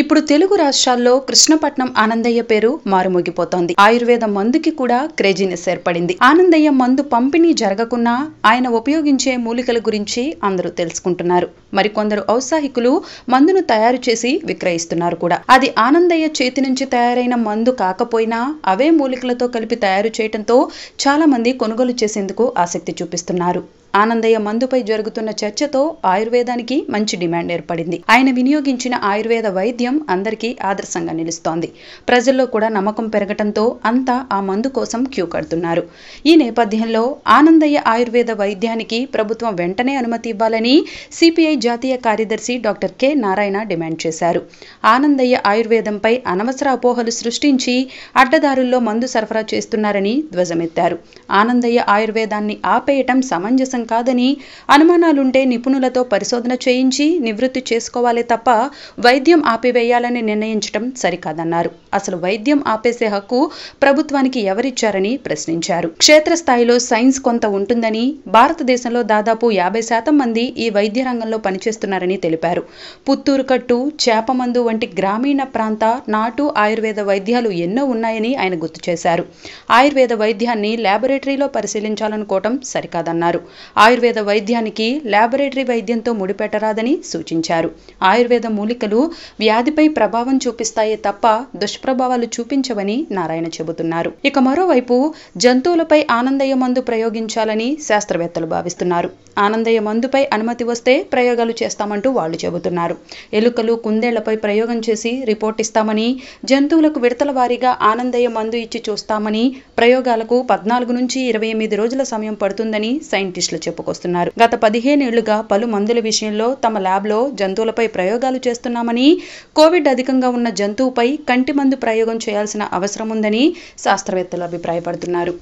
ఇప్పుడు తెలుగు రాష్ట్రాల్లో కృష్ణపట్నం ఆనందయ్య పేరు మారుమోగిపోతోంది ఆయుర్వేద మందుకి కూడా క్రేజీనెస్ ఏర్పడింది ఆనందయ్య మందు పంపిణీ జరగకున్నా ఆయన ఉపయోగించే మూలికల గురించి అందరూ తెలుసుకుంటున్నారు మరికొందరు ఔత్సాహికులు మందును తయారు చేసి విక్రయిస్తున్నారు కూడా అది ఆనందయ్య చేతి నుంచి తయారైన మందు కాకపోయినా అవే మూలికలతో కలిపి తయారు చేయడంతో చాలా మంది కొనుగోలు చేసేందుకు ఆసక్తి చూపిస్తున్నారు ఆనందయ్య మందుపై జరుగుతున్న చర్చతో ఆయుర్వేదానికి మంచి డిమాండ్ ఏర్పడింది ఆయన వినియోగించిన ఆయుర్వేద వైద్యం అందరికీ ఆదర్శంగా నిలుస్తోంది ప్రజల్లో కూడా నమ్మకం పెరగటంతో అంతా ఆ మందు కోసం క్యూ కడుతున్నారు ఈ నేపథ్యంలో ఆనందయ్య ఆయుర్వేద వైద్యానికి ప్రభుత్వం వెంటనే అనుమతి ఇవ్వాలని సిపిఐ జాతీయ కార్యదర్శి డాక్టర్ కె నారాయణ డిమాండ్ చేశారు ఆనందయ్య ఆయుర్వేదంపై అనవసర అపోహలు సృష్టించి అడ్డదారుల్లో మందు సరఫరా చేస్తున్నారని ధ్వజమెత్తారు ఆనందయ్య ఆయుర్వేదాన్ని ఆపేయటం సమంజసం కాదని అనుమానాలుంటే నిపుణులతో పరిశోధన చేయించి నివృత్తి చేసుకోవాలి తప్ప వైద్యం ఆపివేయాలని నిర్ణయించడం సరికాదన్నారు అసలు వైద్యం ఆపేసే హక్కు ప్రభుత్వానికి ఎవరిచ్చారని ప్రశ్నించారు క్షేత్రస్థాయిలో సైన్స్ కొంత ఉంటుందని భారతదేశంలో దాదాపు యాభై శాతం మంది ఈ వైద్య రంగంలో పనిచేస్తున్నారని తెలిపారు పుత్తూరు కట్టు చేపమందు వంటి గ్రామీణ ప్రాంత నాటు ఆయుర్వేద వైద్యాలు ఎన్నో ఉన్నాయని ఆయన గుర్తు చేశారు ఆయుర్వేద వైద్యాన్ని ల్యాబొరేటరీలో పరిశీలించాలనుకోవటం సరికాదన్నారు ఆయుర్వేద వైద్యానికి లాబొరేటరీ వైద్యంతో ముడిపెట్టరాదని సూచించారు ఆయుర్వేద మూలికలు వ్యాధిపై ప్రభావం చూపిస్తాయే తప్ప దుష్ప్రభావాలు చూపించవని నారాయణ చెబుతున్నారు ఇక మరోవైపు జంతువులపై ఆనందయ్య మందు ప్రయోగించాలని శాస్త్రవేత్తలు భావిస్తున్నారు ఆనందయ్య మందుపై అనుమతి వస్తే ప్రయోగాలు చేస్తామంటూ వాళ్ళు చెబుతున్నారు ఎలుకలు కుందేళ్లపై ప్రయోగం చేసి రిపోర్ట్ ఇస్తామని జంతువులకు విడతల వారీగా ఆనందయ్య మందు ఇచ్చి చూస్తామని ప్రయోగాలకు పద్నాలుగు నుంచి ఇరవై ఎనిమిది రోజుల సమయం పడుతుందని సైంటిస్టులు చెప్పుకొస్తున్నారు గత పదిహేనేళ్లుగా పలు మందుల విషయంలో తమ ల్యాబ్లో జంతువులపై ప్రయోగాలు చేస్తున్నామని కోవిడ్ అధికంగా ఉన్న జంతువుపై కంటి మందు ప్రయోగం చేయాల్సిన అవసరం ఉందని శాస్త్రవేత్తలు అభిప్రాయపడుతున్నారు